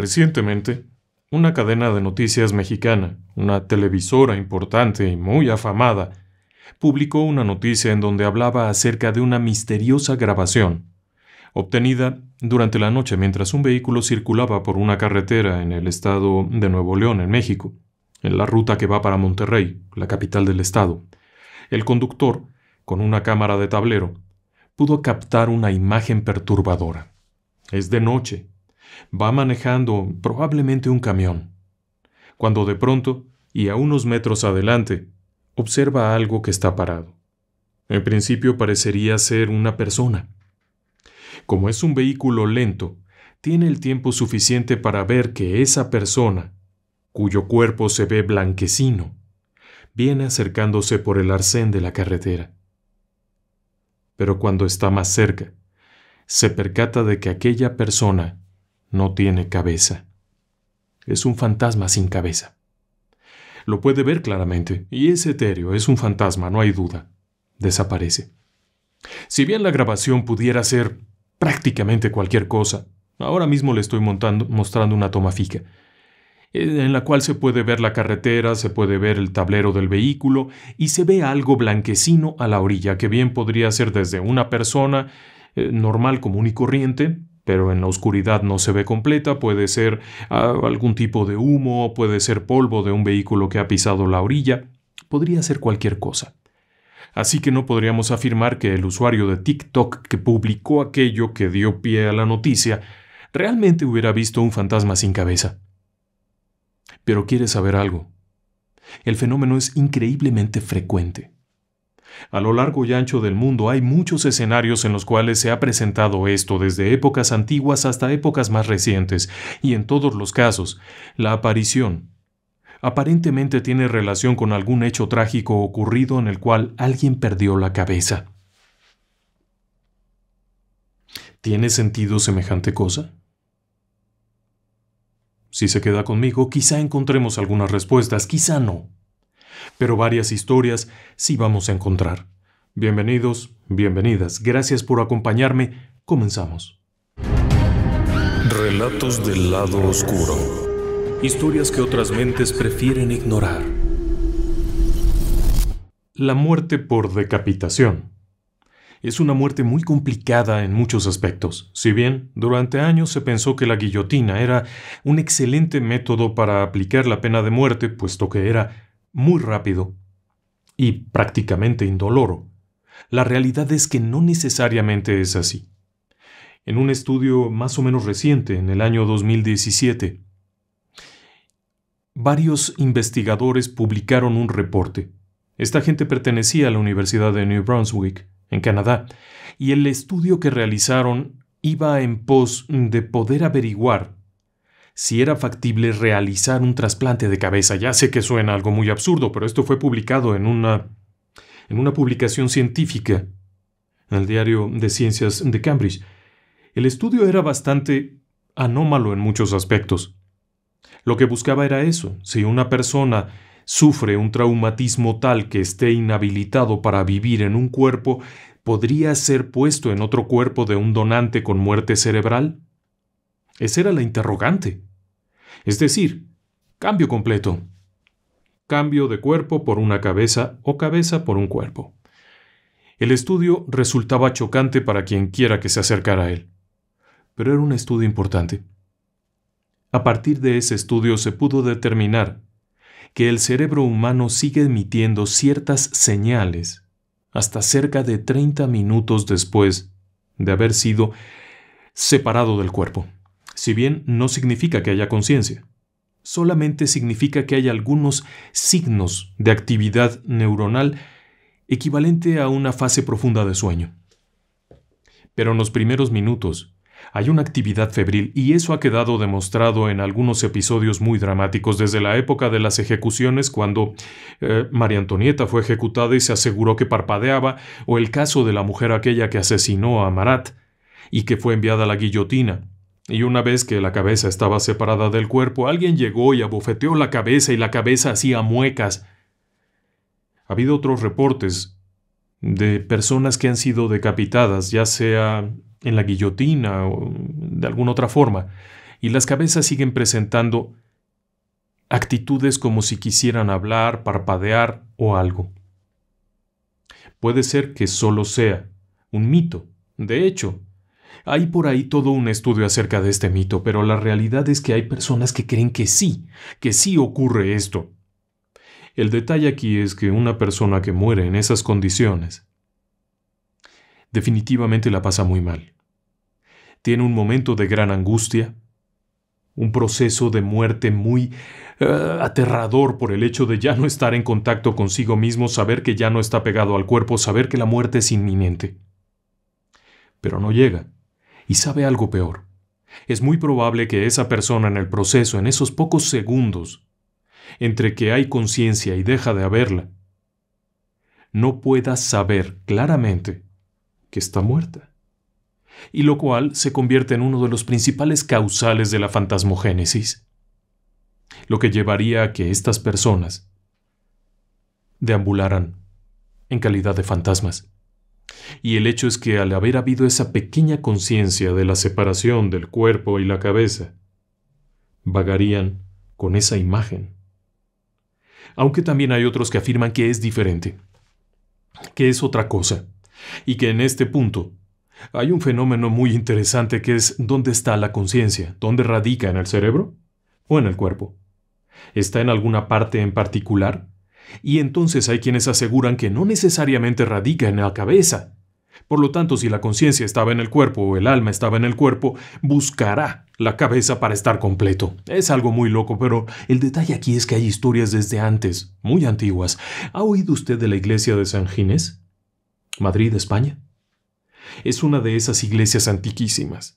Recientemente, una cadena de noticias mexicana, una televisora importante y muy afamada, publicó una noticia en donde hablaba acerca de una misteriosa grabación, obtenida durante la noche mientras un vehículo circulaba por una carretera en el estado de Nuevo León, en México, en la ruta que va para Monterrey, la capital del estado. El conductor, con una cámara de tablero, pudo captar una imagen perturbadora. Es de noche, Va manejando probablemente un camión, cuando de pronto, y a unos metros adelante, observa algo que está parado. En principio parecería ser una persona. Como es un vehículo lento, tiene el tiempo suficiente para ver que esa persona, cuyo cuerpo se ve blanquecino, viene acercándose por el arcén de la carretera. Pero cuando está más cerca, se percata de que aquella persona no tiene cabeza. Es un fantasma sin cabeza. Lo puede ver claramente, y es etéreo, es un fantasma, no hay duda. Desaparece. Si bien la grabación pudiera ser prácticamente cualquier cosa, ahora mismo le estoy mostrando una toma fija, en la cual se puede ver la carretera, se puede ver el tablero del vehículo y se ve algo blanquecino a la orilla, que bien podría ser desde una persona eh, normal, común y corriente, pero en la oscuridad no se ve completa, puede ser ah, algún tipo de humo, puede ser polvo de un vehículo que ha pisado la orilla, podría ser cualquier cosa. Así que no podríamos afirmar que el usuario de TikTok que publicó aquello que dio pie a la noticia realmente hubiera visto un fantasma sin cabeza. Pero quiere saber algo. El fenómeno es increíblemente frecuente. A lo largo y ancho del mundo hay muchos escenarios en los cuales se ha presentado esto, desde épocas antiguas hasta épocas más recientes, y en todos los casos, la aparición aparentemente tiene relación con algún hecho trágico ocurrido en el cual alguien perdió la cabeza. ¿Tiene sentido semejante cosa? Si se queda conmigo, quizá encontremos algunas respuestas, quizá no pero varias historias sí vamos a encontrar. Bienvenidos, bienvenidas, gracias por acompañarme, comenzamos. Relatos del lado oscuro. Historias que otras mentes prefieren ignorar. La muerte por decapitación es una muerte muy complicada en muchos aspectos. Si bien durante años se pensó que la guillotina era un excelente método para aplicar la pena de muerte, puesto que era muy rápido y prácticamente indoloro. La realidad es que no necesariamente es así. En un estudio más o menos reciente, en el año 2017, varios investigadores publicaron un reporte. Esta gente pertenecía a la Universidad de New Brunswick, en Canadá, y el estudio que realizaron iba en pos de poder averiguar si era factible realizar un trasplante de cabeza. Ya sé que suena algo muy absurdo, pero esto fue publicado en una, en una publicación científica en el diario de ciencias de Cambridge. El estudio era bastante anómalo en muchos aspectos. Lo que buscaba era eso, si una persona sufre un traumatismo tal que esté inhabilitado para vivir en un cuerpo, ¿podría ser puesto en otro cuerpo de un donante con muerte cerebral? Esa era la interrogante es decir, cambio completo. Cambio de cuerpo por una cabeza o cabeza por un cuerpo. El estudio resultaba chocante para quien quiera que se acercara a él, pero era un estudio importante. A partir de ese estudio se pudo determinar que el cerebro humano sigue emitiendo ciertas señales hasta cerca de 30 minutos después de haber sido separado del cuerpo si bien no significa que haya conciencia. Solamente significa que hay algunos signos de actividad neuronal equivalente a una fase profunda de sueño. Pero en los primeros minutos hay una actividad febril y eso ha quedado demostrado en algunos episodios muy dramáticos desde la época de las ejecuciones cuando eh, María Antonieta fue ejecutada y se aseguró que parpadeaba o el caso de la mujer aquella que asesinó a Marat y que fue enviada a la guillotina y una vez que la cabeza estaba separada del cuerpo, alguien llegó y abofeteó la cabeza y la cabeza hacía muecas. Ha habido otros reportes de personas que han sido decapitadas, ya sea en la guillotina o de alguna otra forma, y las cabezas siguen presentando actitudes como si quisieran hablar, parpadear o algo. Puede ser que solo sea un mito. De hecho, hay por ahí todo un estudio acerca de este mito, pero la realidad es que hay personas que creen que sí, que sí ocurre esto. El detalle aquí es que una persona que muere en esas condiciones definitivamente la pasa muy mal. Tiene un momento de gran angustia, un proceso de muerte muy eh, aterrador por el hecho de ya no estar en contacto consigo mismo, saber que ya no está pegado al cuerpo, saber que la muerte es inminente. Pero no llega. Y sabe algo peor. Es muy probable que esa persona en el proceso, en esos pocos segundos, entre que hay conciencia y deja de haberla, no pueda saber claramente que está muerta. Y lo cual se convierte en uno de los principales causales de la fantasmogénesis. Lo que llevaría a que estas personas deambularan en calidad de fantasmas. Y el hecho es que al haber habido esa pequeña conciencia de la separación del cuerpo y la cabeza, vagarían con esa imagen. Aunque también hay otros que afirman que es diferente, que es otra cosa, y que en este punto hay un fenómeno muy interesante que es dónde está la conciencia, dónde radica en el cerebro o en el cuerpo. ¿Está en alguna parte en particular? Y entonces hay quienes aseguran que no necesariamente radica en la cabeza. Por lo tanto, si la conciencia estaba en el cuerpo o el alma estaba en el cuerpo, buscará la cabeza para estar completo. Es algo muy loco, pero el detalle aquí es que hay historias desde antes, muy antiguas. ¿Ha oído usted de la iglesia de San Ginés? Madrid, España. Es una de esas iglesias antiquísimas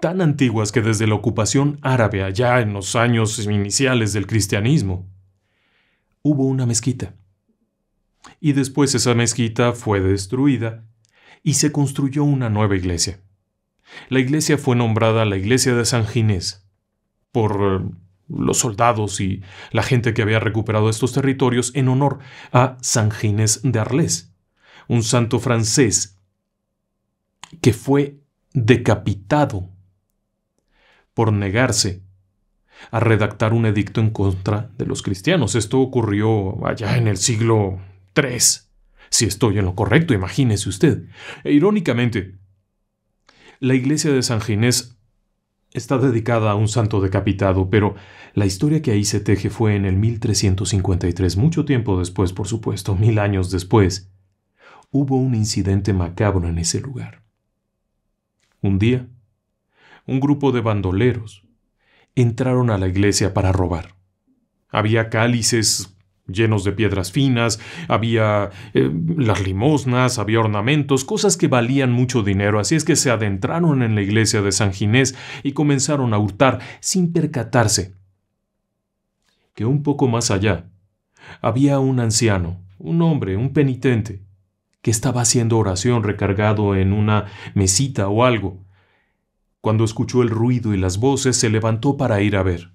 tan antiguas que desde la ocupación árabe allá en los años iniciales del cristianismo, hubo una mezquita. Y después esa mezquita fue destruida y se construyó una nueva iglesia. La iglesia fue nombrada la iglesia de San Ginés por eh, los soldados y la gente que había recuperado estos territorios en honor a San Ginés de Arles, un santo francés que fue decapitado por negarse a redactar un edicto en contra de los cristianos. Esto ocurrió allá en el siglo III. Si estoy en lo correcto, imagínese usted. E, irónicamente, la iglesia de San Ginés está dedicada a un santo decapitado, pero la historia que ahí se teje fue en el 1353, mucho tiempo después, por supuesto, mil años después. Hubo un incidente macabro en ese lugar. Un día, un grupo de bandoleros entraron a la iglesia para robar. Había cálices llenos de piedras finas, había eh, las limosnas, había ornamentos, cosas que valían mucho dinero, así es que se adentraron en la iglesia de San Ginés y comenzaron a hurtar sin percatarse que un poco más allá había un anciano, un hombre, un penitente, que estaba haciendo oración recargado en una mesita o algo, cuando escuchó el ruido y las voces, se levantó para ir a ver,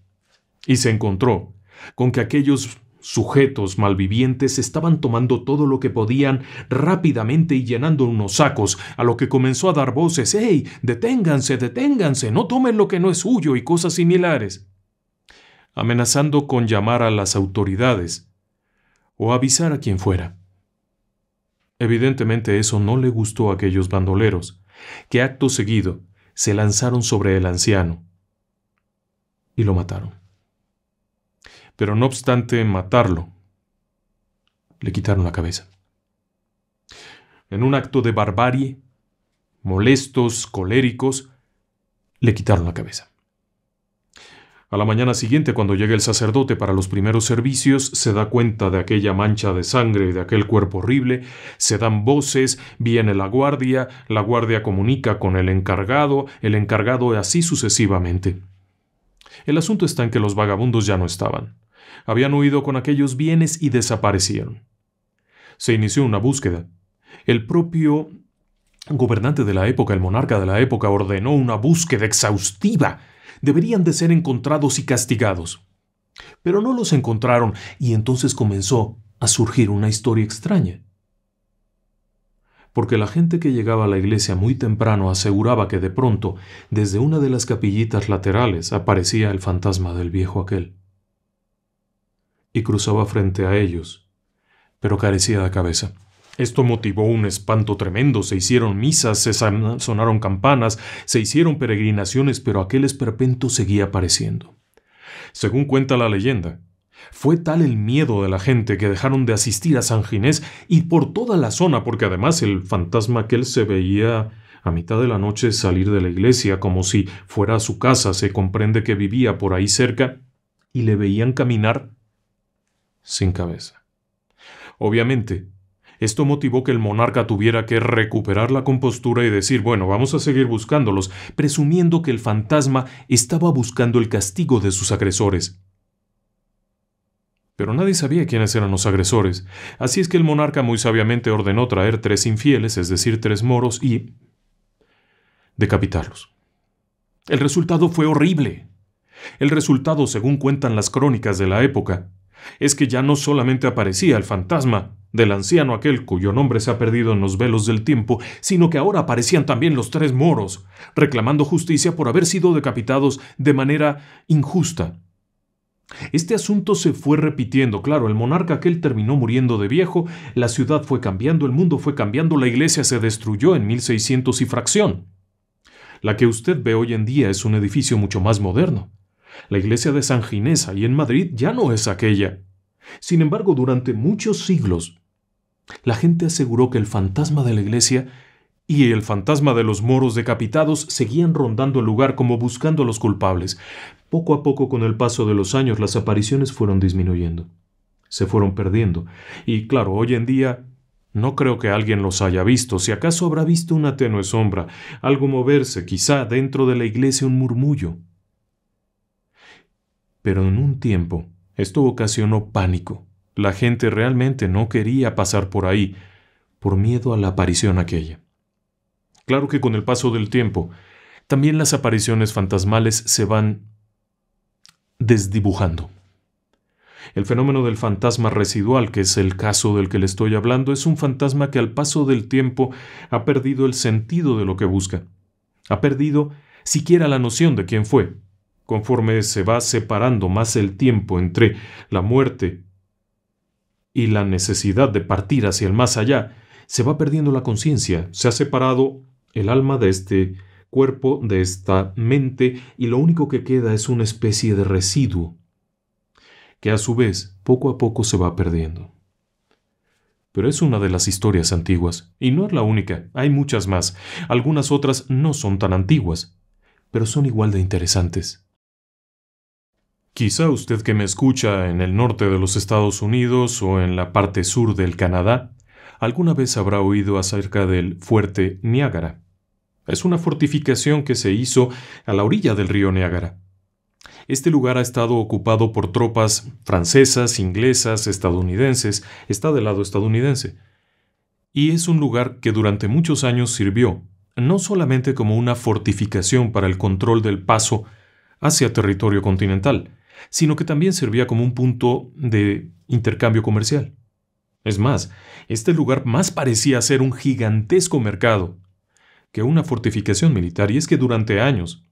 y se encontró con que aquellos sujetos malvivientes estaban tomando todo lo que podían rápidamente y llenando unos sacos, a lo que comenzó a dar voces, ¡Ey! Deténganse, deténganse, no tomen lo que no es suyo y cosas similares, amenazando con llamar a las autoridades o avisar a quien fuera. Evidentemente eso no le gustó a aquellos bandoleros, que acto seguido se lanzaron sobre el anciano y lo mataron. Pero no obstante matarlo, le quitaron la cabeza. En un acto de barbarie, molestos, coléricos, le quitaron la cabeza. A la mañana siguiente, cuando llega el sacerdote para los primeros servicios, se da cuenta de aquella mancha de sangre y de aquel cuerpo horrible, se dan voces, viene la guardia, la guardia comunica con el encargado, el encargado y así sucesivamente. El asunto está en que los vagabundos ya no estaban. Habían huido con aquellos bienes y desaparecieron. Se inició una búsqueda. El propio gobernante de la época, el monarca de la época, ordenó una búsqueda exhaustiva deberían de ser encontrados y castigados. Pero no los encontraron y entonces comenzó a surgir una historia extraña. Porque la gente que llegaba a la iglesia muy temprano aseguraba que de pronto, desde una de las capillitas laterales, aparecía el fantasma del viejo aquel. Y cruzaba frente a ellos, pero carecía de cabeza. Esto motivó un espanto tremendo, se hicieron misas, se sonaron campanas, se hicieron peregrinaciones, pero aquel esperpento seguía apareciendo. Según cuenta la leyenda, fue tal el miedo de la gente que dejaron de asistir a San Ginés y por toda la zona, porque además el fantasma aquel se veía a mitad de la noche salir de la iglesia como si fuera a su casa, se comprende que vivía por ahí cerca, y le veían caminar sin cabeza. Obviamente, esto motivó que el monarca tuviera que recuperar la compostura y decir, bueno, vamos a seguir buscándolos, presumiendo que el fantasma estaba buscando el castigo de sus agresores. Pero nadie sabía quiénes eran los agresores, así es que el monarca muy sabiamente ordenó traer tres infieles, es decir, tres moros, y decapitarlos. El resultado fue horrible. El resultado, según cuentan las crónicas de la época, es que ya no solamente aparecía el fantasma del anciano aquel cuyo nombre se ha perdido en los velos del tiempo, sino que ahora aparecían también los tres moros, reclamando justicia por haber sido decapitados de manera injusta. Este asunto se fue repitiendo, claro, el monarca aquel terminó muriendo de viejo, la ciudad fue cambiando, el mundo fue cambiando, la iglesia se destruyó en 1600 y fracción. La que usted ve hoy en día es un edificio mucho más moderno. La iglesia de San Ginesa y en Madrid ya no es aquella. Sin embargo, durante muchos siglos, la gente aseguró que el fantasma de la iglesia y el fantasma de los moros decapitados seguían rondando el lugar como buscando a los culpables. Poco a poco, con el paso de los años, las apariciones fueron disminuyendo. Se fueron perdiendo. Y claro, hoy en día no creo que alguien los haya visto, si acaso habrá visto una tenue sombra, algo moverse, quizá dentro de la iglesia un murmullo, pero en un tiempo esto ocasionó pánico. La gente realmente no quería pasar por ahí, por miedo a la aparición aquella. Claro que con el paso del tiempo, también las apariciones fantasmales se van desdibujando. El fenómeno del fantasma residual, que es el caso del que le estoy hablando, es un fantasma que al paso del tiempo ha perdido el sentido de lo que busca. Ha perdido siquiera la noción de quién fue conforme se va separando más el tiempo entre la muerte y la necesidad de partir hacia el más allá, se va perdiendo la conciencia, se ha separado el alma de este cuerpo, de esta mente, y lo único que queda es una especie de residuo, que a su vez poco a poco se va perdiendo. Pero es una de las historias antiguas, y no es la única, hay muchas más, algunas otras no son tan antiguas, pero son igual de interesantes. Quizá usted que me escucha en el norte de los Estados Unidos o en la parte sur del Canadá, alguna vez habrá oído acerca del fuerte Niágara. Es una fortificación que se hizo a la orilla del río Niágara. Este lugar ha estado ocupado por tropas francesas, inglesas, estadounidenses, está del lado estadounidense. Y es un lugar que durante muchos años sirvió, no solamente como una fortificación para el control del paso hacia territorio continental, sino que también servía como un punto de intercambio comercial. Es más, este lugar más parecía ser un gigantesco mercado que una fortificación militar, y es que durante años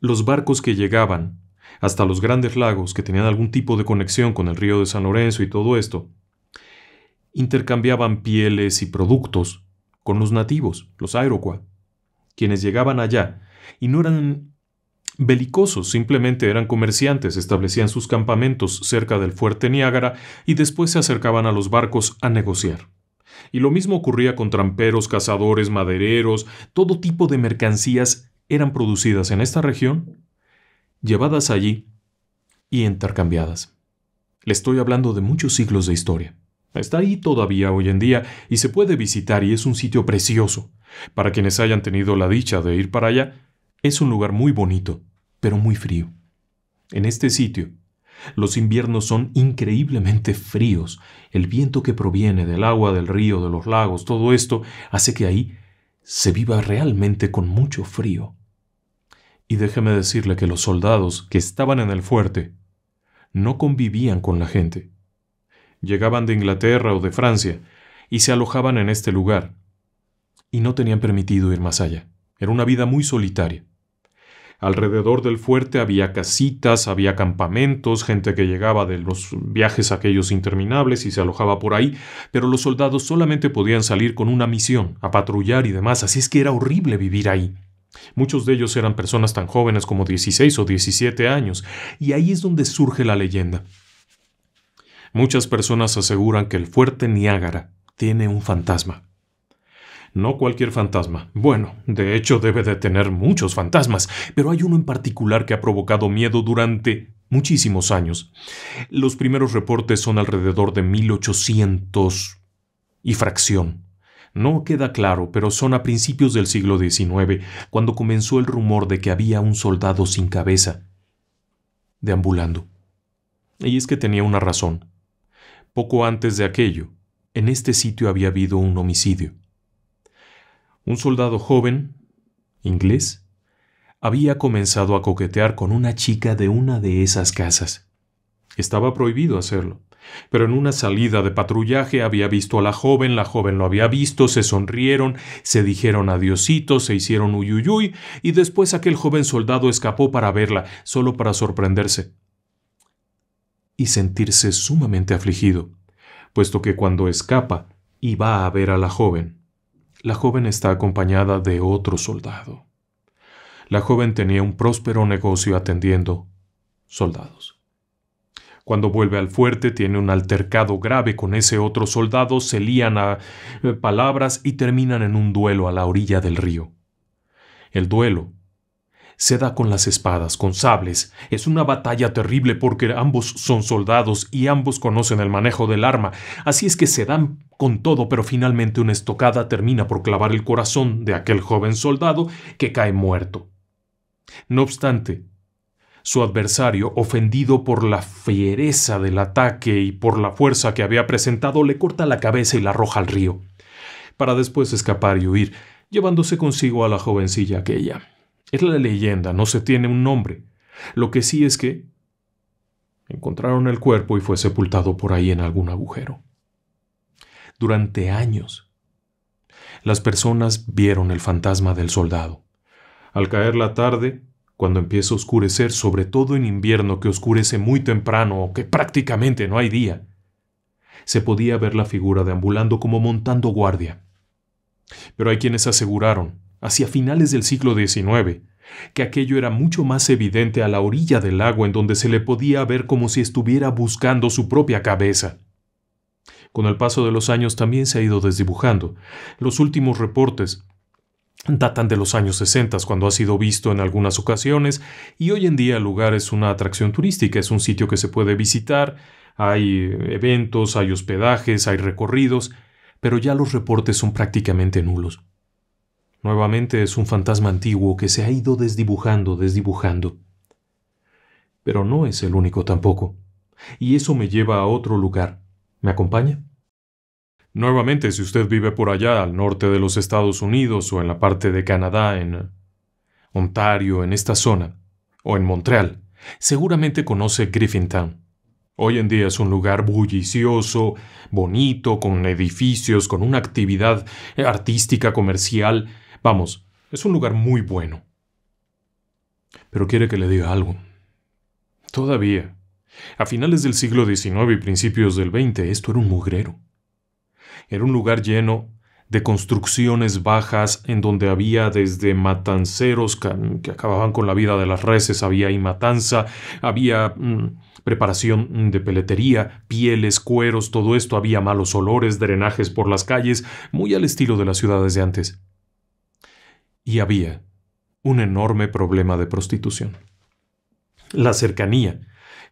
los barcos que llegaban hasta los grandes lagos que tenían algún tipo de conexión con el río de San Lorenzo y todo esto, intercambiaban pieles y productos con los nativos, los Iroquois, quienes llegaban allá y no eran belicosos, simplemente eran comerciantes, establecían sus campamentos cerca del fuerte Niágara y después se acercaban a los barcos a negociar. Y lo mismo ocurría con tramperos, cazadores, madereros, todo tipo de mercancías eran producidas en esta región, llevadas allí y intercambiadas. Le estoy hablando de muchos siglos de historia. Está ahí todavía hoy en día y se puede visitar y es un sitio precioso. Para quienes hayan tenido la dicha de ir para allá, es un lugar muy bonito pero muy frío. En este sitio, los inviernos son increíblemente fríos. El viento que proviene del agua, del río, de los lagos, todo esto hace que ahí se viva realmente con mucho frío. Y déjeme decirle que los soldados que estaban en el fuerte no convivían con la gente. Llegaban de Inglaterra o de Francia y se alojaban en este lugar. Y no tenían permitido ir más allá. Era una vida muy solitaria. Alrededor del fuerte había casitas, había campamentos, gente que llegaba de los viajes aquellos interminables y se alojaba por ahí, pero los soldados solamente podían salir con una misión, a patrullar y demás, así es que era horrible vivir ahí. Muchos de ellos eran personas tan jóvenes como 16 o 17 años, y ahí es donde surge la leyenda. Muchas personas aseguran que el fuerte Niágara tiene un fantasma. No cualquier fantasma. Bueno, de hecho debe de tener muchos fantasmas, pero hay uno en particular que ha provocado miedo durante muchísimos años. Los primeros reportes son alrededor de 1800 y fracción. No queda claro, pero son a principios del siglo XIX, cuando comenzó el rumor de que había un soldado sin cabeza, deambulando. Y es que tenía una razón. Poco antes de aquello, en este sitio había habido un homicidio un soldado joven, inglés, había comenzado a coquetear con una chica de una de esas casas. Estaba prohibido hacerlo, pero en una salida de patrullaje había visto a la joven, la joven lo había visto, se sonrieron, se dijeron adiositos, se hicieron uyuyuy, y después aquel joven soldado escapó para verla, solo para sorprenderse y sentirse sumamente afligido, puesto que cuando escapa va a ver a la joven, la joven está acompañada de otro soldado. La joven tenía un próspero negocio atendiendo soldados. Cuando vuelve al fuerte tiene un altercado grave con ese otro soldado, se lían a eh, palabras y terminan en un duelo a la orilla del río. El duelo se da con las espadas, con sables. Es una batalla terrible porque ambos son soldados y ambos conocen el manejo del arma, así es que se dan con todo, pero finalmente una estocada termina por clavar el corazón de aquel joven soldado que cae muerto. No obstante, su adversario, ofendido por la fiereza del ataque y por la fuerza que había presentado, le corta la cabeza y la arroja al río, para después escapar y huir, llevándose consigo a la jovencilla aquella. Es la leyenda, no se tiene un nombre. Lo que sí es que encontraron el cuerpo y fue sepultado por ahí en algún agujero durante años. Las personas vieron el fantasma del soldado. Al caer la tarde, cuando empieza a oscurecer, sobre todo en invierno que oscurece muy temprano o que prácticamente no hay día, se podía ver la figura deambulando como montando guardia. Pero hay quienes aseguraron, hacia finales del siglo XIX, que aquello era mucho más evidente a la orilla del lago en donde se le podía ver como si estuviera buscando su propia cabeza con el paso de los años también se ha ido desdibujando. Los últimos reportes datan de los años 60 cuando ha sido visto en algunas ocasiones y hoy en día el lugar es una atracción turística, es un sitio que se puede visitar, hay eventos, hay hospedajes, hay recorridos, pero ya los reportes son prácticamente nulos. Nuevamente es un fantasma antiguo que se ha ido desdibujando, desdibujando. Pero no es el único tampoco. Y eso me lleva a otro lugar, ¿Me acompaña? Nuevamente, si usted vive por allá, al norte de los Estados Unidos o en la parte de Canadá, en Ontario, en esta zona, o en Montreal, seguramente conoce Griffintown. Hoy en día es un lugar bullicioso, bonito, con edificios, con una actividad artística, comercial. Vamos, es un lugar muy bueno. Pero quiere que le diga algo. Todavía, a finales del siglo XIX y principios del XX esto era un mugrero. Era un lugar lleno de construcciones bajas en donde había desde matanceros que, acababan con la vida de las reses, había ahí matanza, había mm, preparación de peletería, pieles, cueros, todo esto, había malos olores, drenajes por las calles, muy al estilo de las ciudades de antes. Y había un enorme problema de prostitución. La cercanía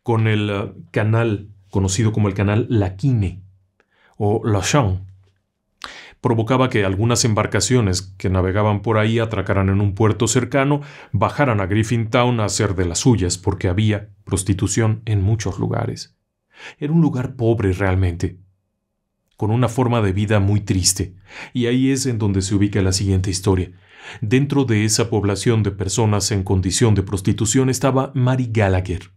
con el eh, canal conocido como el canal Laquine o La Lachan, provocaba que algunas embarcaciones que navegaban por ahí atracaran en un puerto cercano, bajaran a Griffintown a hacer de las suyas, porque había prostitución en muchos lugares. Era un lugar pobre realmente, con una forma de vida muy triste, y ahí es en donde se ubica la siguiente historia. Dentro de esa población de personas en condición de prostitución estaba Mary Gallagher,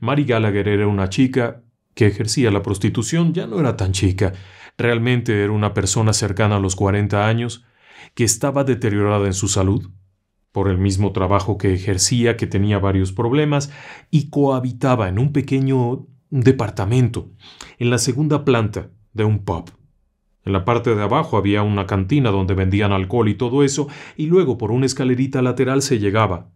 Mary Gallagher era una chica que ejercía la prostitución, ya no era tan chica, realmente era una persona cercana a los 40 años, que estaba deteriorada en su salud, por el mismo trabajo que ejercía, que tenía varios problemas, y cohabitaba en un pequeño departamento, en la segunda planta de un pub. En la parte de abajo había una cantina donde vendían alcohol y todo eso, y luego por una escalerita lateral se llegaba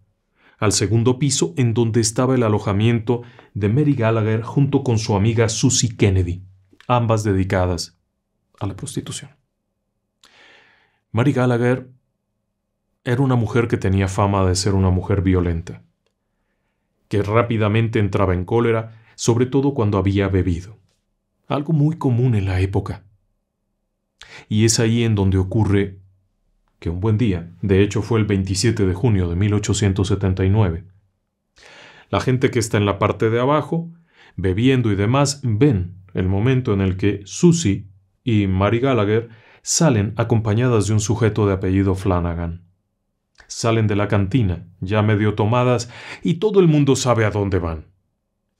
al segundo piso en donde estaba el alojamiento de Mary Gallagher junto con su amiga Susie Kennedy, ambas dedicadas a la prostitución. Mary Gallagher era una mujer que tenía fama de ser una mujer violenta, que rápidamente entraba en cólera, sobre todo cuando había bebido, algo muy común en la época. Y es ahí en donde ocurre un buen día, de hecho fue el 27 de junio de 1879, la gente que está en la parte de abajo, bebiendo y demás, ven el momento en el que Susie y Mary Gallagher salen acompañadas de un sujeto de apellido Flanagan. Salen de la cantina, ya medio tomadas, y todo el mundo sabe a dónde van.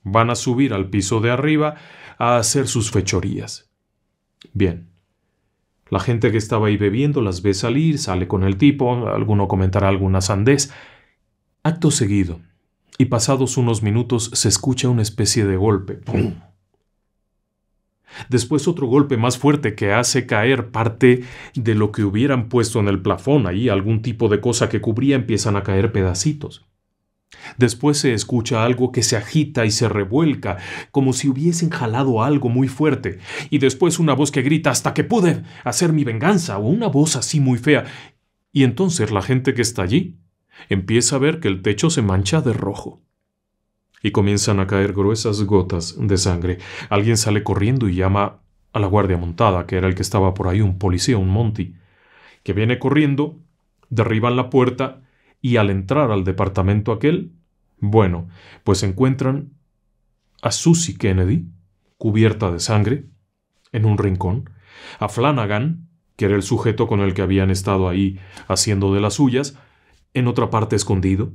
Van a subir al piso de arriba a hacer sus fechorías. Bien, la gente que estaba ahí bebiendo las ve salir, sale con el tipo, alguno comentará alguna sandez. Acto seguido, y pasados unos minutos se escucha una especie de golpe. Después otro golpe más fuerte que hace caer parte de lo que hubieran puesto en el plafón ahí, algún tipo de cosa que cubría, empiezan a caer pedacitos. Después se escucha algo que se agita y se revuelca, como si hubiesen jalado algo muy fuerte, y después una voz que grita hasta que pude hacer mi venganza, o una voz así muy fea, y entonces la gente que está allí empieza a ver que el techo se mancha de rojo. Y comienzan a caer gruesas gotas de sangre. Alguien sale corriendo y llama a la guardia montada, que era el que estaba por ahí, un policía, un monty, que viene corriendo, derriban la puerta, y al entrar al departamento aquel, bueno, pues encuentran a Susie Kennedy, cubierta de sangre, en un rincón, a Flanagan, que era el sujeto con el que habían estado ahí haciendo de las suyas, en otra parte escondido,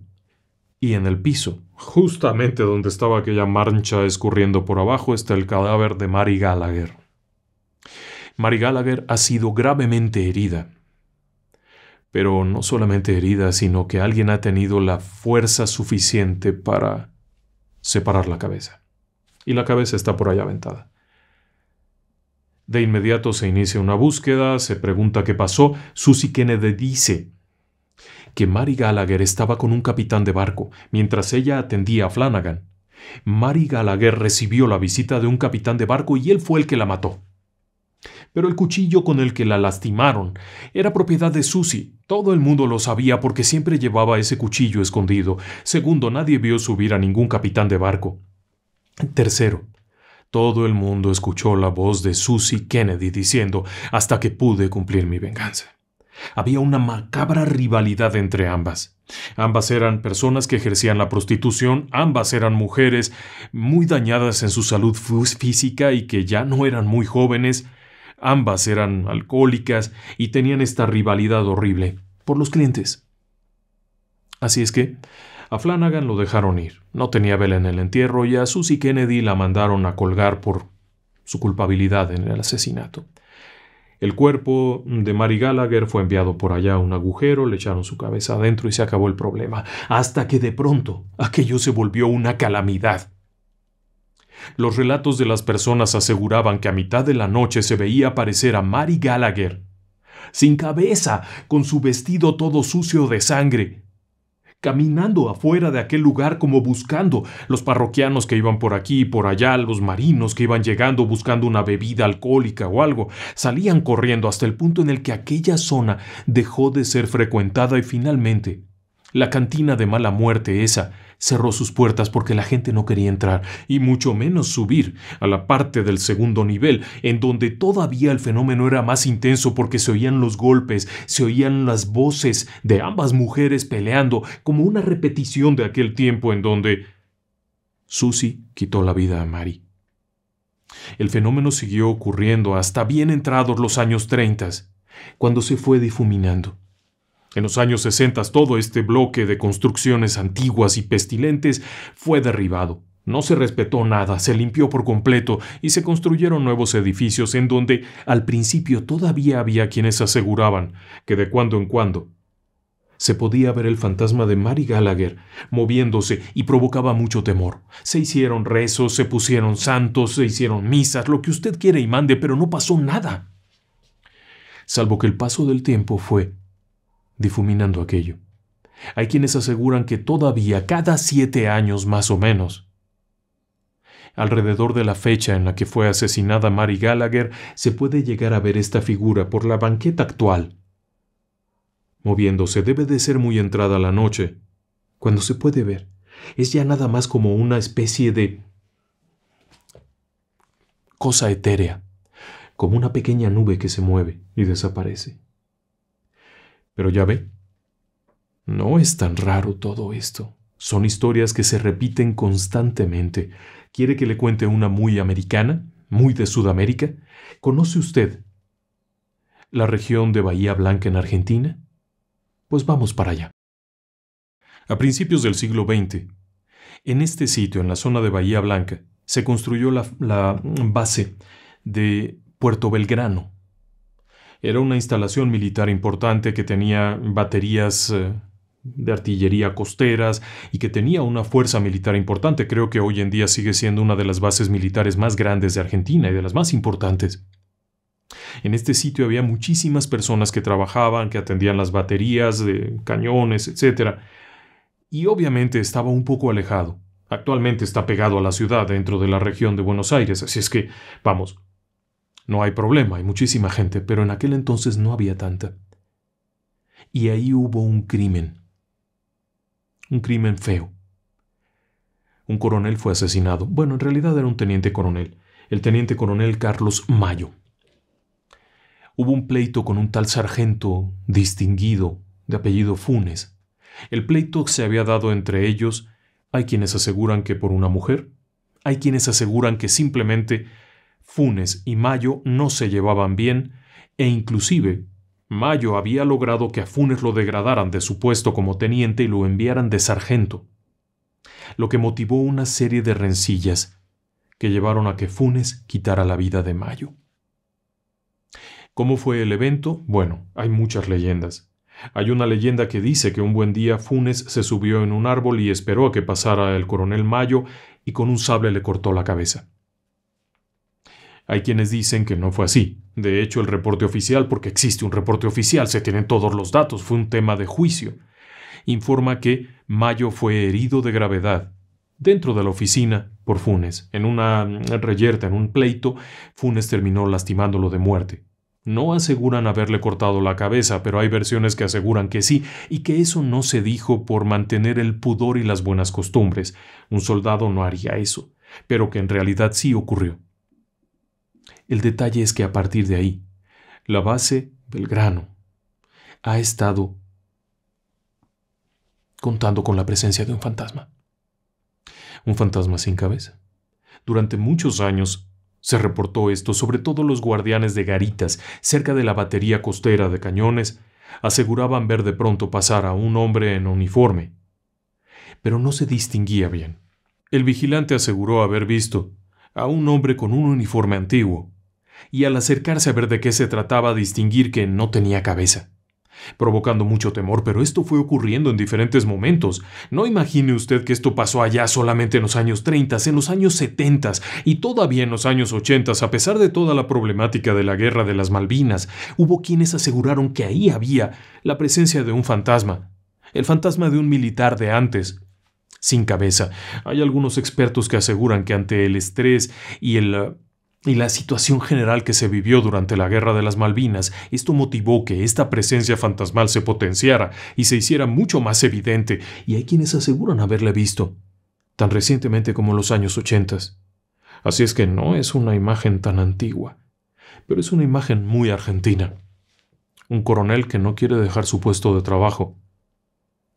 y en el piso, justamente donde estaba aquella mancha escurriendo por abajo, está el cadáver de Mary Gallagher. Mary Gallagher ha sido gravemente herida pero no solamente herida, sino que alguien ha tenido la fuerza suficiente para separar la cabeza. Y la cabeza está por allá aventada. De inmediato se inicia una búsqueda, se pregunta qué pasó. Susie Kennedy dice que Mary Gallagher estaba con un capitán de barco mientras ella atendía a Flanagan. Mary Gallagher recibió la visita de un capitán de barco y él fue el que la mató pero el cuchillo con el que la lastimaron era propiedad de Susie. Todo el mundo lo sabía porque siempre llevaba ese cuchillo escondido. Segundo, nadie vio subir a ningún capitán de barco. Tercero, todo el mundo escuchó la voz de Susie Kennedy diciendo hasta que pude cumplir mi venganza. Había una macabra rivalidad entre ambas. Ambas eran personas que ejercían la prostitución, ambas eran mujeres muy dañadas en su salud física y que ya no eran muy jóvenes, Ambas eran alcohólicas y tenían esta rivalidad horrible por los clientes. Así es que a Flanagan lo dejaron ir. No tenía vela en el entierro y a Susie Kennedy la mandaron a colgar por su culpabilidad en el asesinato. El cuerpo de Mary Gallagher fue enviado por allá a un agujero, le echaron su cabeza adentro y se acabó el problema, hasta que de pronto aquello se volvió una calamidad. Los relatos de las personas aseguraban que a mitad de la noche se veía aparecer a Mary Gallagher, sin cabeza, con su vestido todo sucio de sangre, caminando afuera de aquel lugar como buscando los parroquianos que iban por aquí y por allá, los marinos que iban llegando buscando una bebida alcohólica o algo, salían corriendo hasta el punto en el que aquella zona dejó de ser frecuentada y finalmente la cantina de mala muerte esa cerró sus puertas porque la gente no quería entrar, y mucho menos subir a la parte del segundo nivel, en donde todavía el fenómeno era más intenso porque se oían los golpes, se oían las voces de ambas mujeres peleando, como una repetición de aquel tiempo en donde Susie quitó la vida a Mari. El fenómeno siguió ocurriendo hasta bien entrados los años treintas, cuando se fue difuminando. En los años 60 todo este bloque de construcciones antiguas y pestilentes fue derribado. No se respetó nada, se limpió por completo y se construyeron nuevos edificios en donde al principio todavía había quienes aseguraban que de cuando en cuando se podía ver el fantasma de Mary Gallagher moviéndose y provocaba mucho temor. Se hicieron rezos, se pusieron santos, se hicieron misas, lo que usted quiere y mande, pero no pasó nada. Salvo que el paso del tiempo fue difuminando aquello. Hay quienes aseguran que todavía cada siete años más o menos, alrededor de la fecha en la que fue asesinada Mary Gallagher, se puede llegar a ver esta figura por la banqueta actual. Moviéndose debe de ser muy entrada la noche. Cuando se puede ver, es ya nada más como una especie de cosa etérea, como una pequeña nube que se mueve y desaparece. Pero ya ve, no es tan raro todo esto. Son historias que se repiten constantemente. ¿Quiere que le cuente una muy americana, muy de Sudamérica? ¿Conoce usted la región de Bahía Blanca en Argentina? Pues vamos para allá. A principios del siglo XX, en este sitio, en la zona de Bahía Blanca, se construyó la, base de Puerto Belgrano, era una instalación militar importante que tenía baterías eh, de artillería costeras y que tenía una fuerza militar importante. Creo que hoy en día sigue siendo una de las bases militares más grandes de Argentina y de las más importantes. En este sitio había muchísimas personas que trabajaban, que atendían las baterías, de cañones, etc. Y obviamente estaba un poco alejado. Actualmente está pegado a la ciudad dentro de la región de Buenos Aires, así es que, vamos, no hay problema, hay muchísima gente, pero en aquel entonces no había tanta. Y ahí hubo un crimen. Un crimen feo. Un coronel fue asesinado. Bueno, en realidad era un teniente coronel. El teniente coronel Carlos Mayo. Hubo un pleito con un tal sargento distinguido, de apellido Funes. El pleito se había dado entre ellos. Hay quienes aseguran que por una mujer. Hay quienes aseguran que simplemente Funes y Mayo no se llevaban bien e inclusive Mayo había logrado que a Funes lo degradaran de su puesto como teniente y lo enviaran de sargento, lo que motivó una serie de rencillas que llevaron a que Funes quitara la vida de Mayo. ¿Cómo fue el evento? Bueno, hay muchas leyendas. Hay una leyenda que dice que un buen día Funes se subió en un árbol y esperó a que pasara el coronel Mayo y con un sable le cortó la cabeza. Hay quienes dicen que no fue así. De hecho, el reporte oficial, porque existe un reporte oficial, se tienen todos los datos, fue un tema de juicio. Informa que Mayo fue herido de gravedad dentro de la oficina por Funes. En una reyerta, en un pleito, Funes terminó lastimándolo de muerte. No aseguran haberle cortado la cabeza, pero hay versiones que aseguran que sí, y que eso no se dijo por mantener el pudor y las buenas costumbres. Un soldado no haría eso, pero que en realidad sí ocurrió. El detalle es que a partir de ahí, la base Belgrano ha estado contando con la presencia de un fantasma. Un fantasma sin cabeza. Durante muchos años se reportó esto, sobre todo los guardianes de garitas cerca de la batería costera de cañones aseguraban ver de pronto pasar a un hombre en uniforme. Pero no se distinguía bien. El vigilante aseguró haber visto a un hombre con un uniforme antiguo, y al acercarse a ver de qué se trataba distinguir que no tenía cabeza, provocando mucho temor, pero esto fue ocurriendo en diferentes momentos. No imagine usted que esto pasó allá solamente en los años 30, en los años 70 y todavía en los años 80, a pesar de toda la problemática de la guerra de las Malvinas, hubo quienes aseguraron que ahí había la presencia de un fantasma, el fantasma de un militar de antes, sin cabeza. Hay algunos expertos que aseguran que ante el estrés y el y la situación general que se vivió durante la Guerra de las Malvinas, esto motivó que esta presencia fantasmal se potenciara y se hiciera mucho más evidente, y hay quienes aseguran haberla visto, tan recientemente como en los años ochentas. Así es que no es una imagen tan antigua, pero es una imagen muy argentina. Un coronel que no quiere dejar su puesto de trabajo,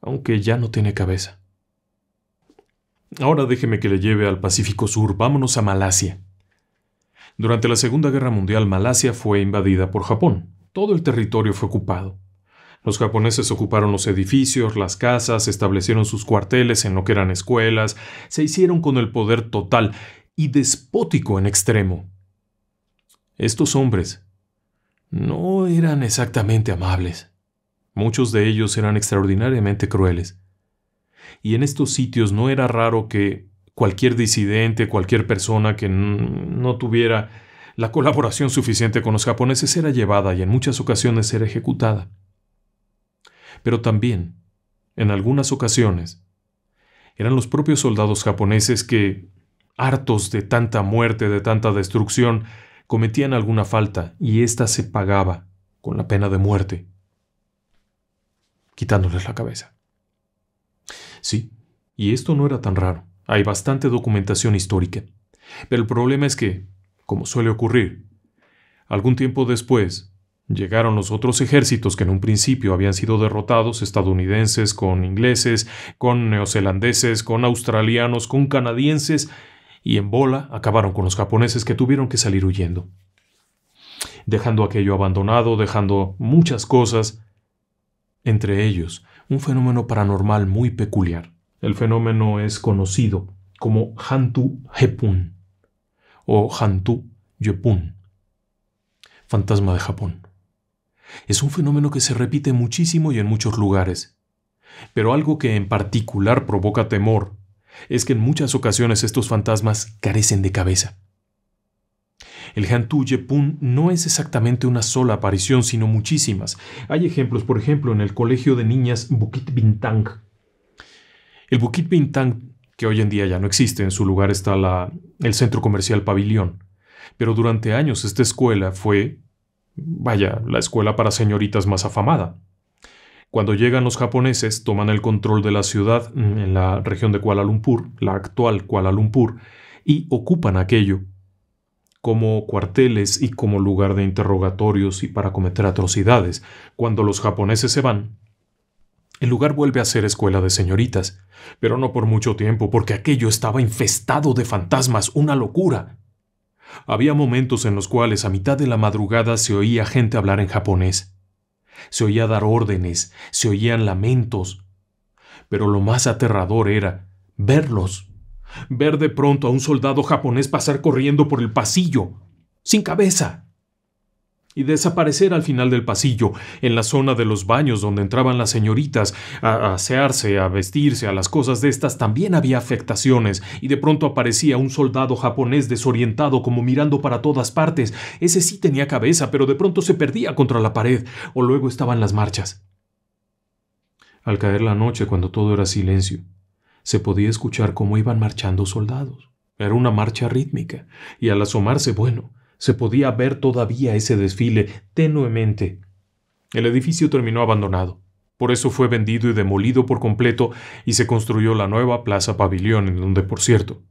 aunque ya no tiene cabeza. Ahora déjeme que le lleve al Pacífico Sur, vámonos a Malasia. Durante la Segunda Guerra Mundial, Malasia fue invadida por Japón. Todo el territorio fue ocupado. Los japoneses ocuparon los edificios, las casas, establecieron sus cuarteles en lo que eran escuelas, se hicieron con el poder total y despótico en extremo. Estos hombres no eran exactamente amables. Muchos de ellos eran extraordinariamente crueles. Y en estos sitios no era raro que cualquier disidente, cualquier persona que no tuviera la colaboración suficiente con los japoneses era llevada y en muchas ocasiones era ejecutada. Pero también, en algunas ocasiones, eran los propios soldados japoneses que, hartos de tanta muerte, de tanta destrucción, cometían alguna falta y ésta se pagaba con la pena de muerte, quitándoles la cabeza. Sí, y esto no era tan raro. Hay bastante documentación histórica. Pero el problema es que, como suele ocurrir, algún tiempo después llegaron los otros ejércitos que en un principio habían sido derrotados, estadounidenses con ingleses, con neozelandeses, con australianos, con canadienses, y en bola acabaron con los japoneses que tuvieron que salir huyendo. Dejando aquello abandonado, dejando muchas cosas, entre ellos un fenómeno paranormal muy peculiar. El fenómeno es conocido como Hantu Jepun o Hantu Yepun, fantasma de Japón. Es un fenómeno que se repite muchísimo y en muchos lugares. Pero algo que en particular provoca temor es que en muchas ocasiones estos fantasmas carecen de cabeza. El Hantu Yepun no es exactamente una sola aparición, sino muchísimas. Hay ejemplos, por ejemplo, en el colegio de niñas Bukit Bintang, el Bukit Bintang, que hoy en día ya no existe, en su lugar está el centro comercial Pabellón. Pero durante años esta escuela fue, vaya, la escuela para señoritas más afamada. Cuando llegan los japoneses, toman el control de la ciudad mm, en la región de Kuala Lumpur, la actual Kuala Lumpur, y ocupan aquello como cuarteles y como lugar de interrogatorios y para cometer atrocidades. Cuando los japoneses se van, el lugar vuelve a ser escuela de señoritas, pero no por mucho tiempo, porque aquello estaba infestado de fantasmas, una locura. Había momentos en los cuales a mitad de la madrugada se oía gente hablar en japonés. Se oía dar órdenes, se oían lamentos. Pero lo más aterrador era verlos. Ver de pronto a un soldado japonés pasar corriendo por el pasillo, sin cabeza, y desaparecer al final del pasillo, en la zona de los baños donde entraban las señoritas a asearse, a vestirse, a las cosas de estas, también había afectaciones, y de pronto aparecía un soldado japonés desorientado como mirando para todas partes. Ese sí tenía cabeza, pero de pronto se perdía contra la pared, o luego estaban las marchas. Al caer la noche, cuando todo era silencio, se podía escuchar cómo iban marchando soldados. Era una marcha rítmica, y al asomarse, bueno, se podía ver todavía ese desfile tenuemente. El edificio terminó abandonado. Por eso fue vendido y demolido por completo y se construyó la nueva Plaza Pabellón, en donde, por cierto,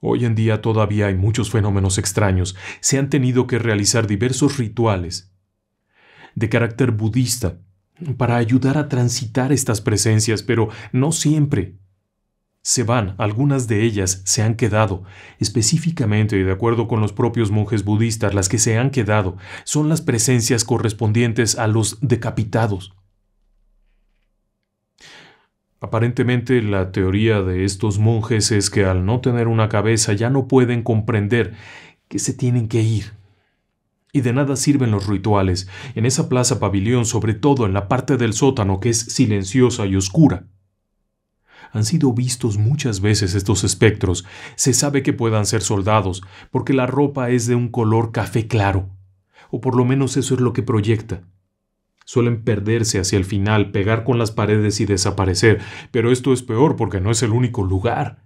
hoy en día todavía hay muchos fenómenos extraños. Se han tenido que realizar diversos rituales de carácter budista para ayudar a transitar estas presencias, pero no siempre se van, algunas de ellas se han quedado. Específicamente, y de acuerdo con los propios monjes budistas, las que se han quedado son las presencias correspondientes a los decapitados. Aparentemente la teoría de estos monjes es que al no tener una cabeza ya no pueden comprender que se tienen que ir. Y de nada sirven los rituales, en esa plaza pabellón, sobre todo en la parte del sótano que es silenciosa y oscura. Han sido vistos muchas veces estos espectros. Se sabe que puedan ser soldados, porque la ropa es de un color café claro. O por lo menos eso es lo que proyecta. Suelen perderse hacia el final, pegar con las paredes y desaparecer, pero esto es peor porque no es el único lugar.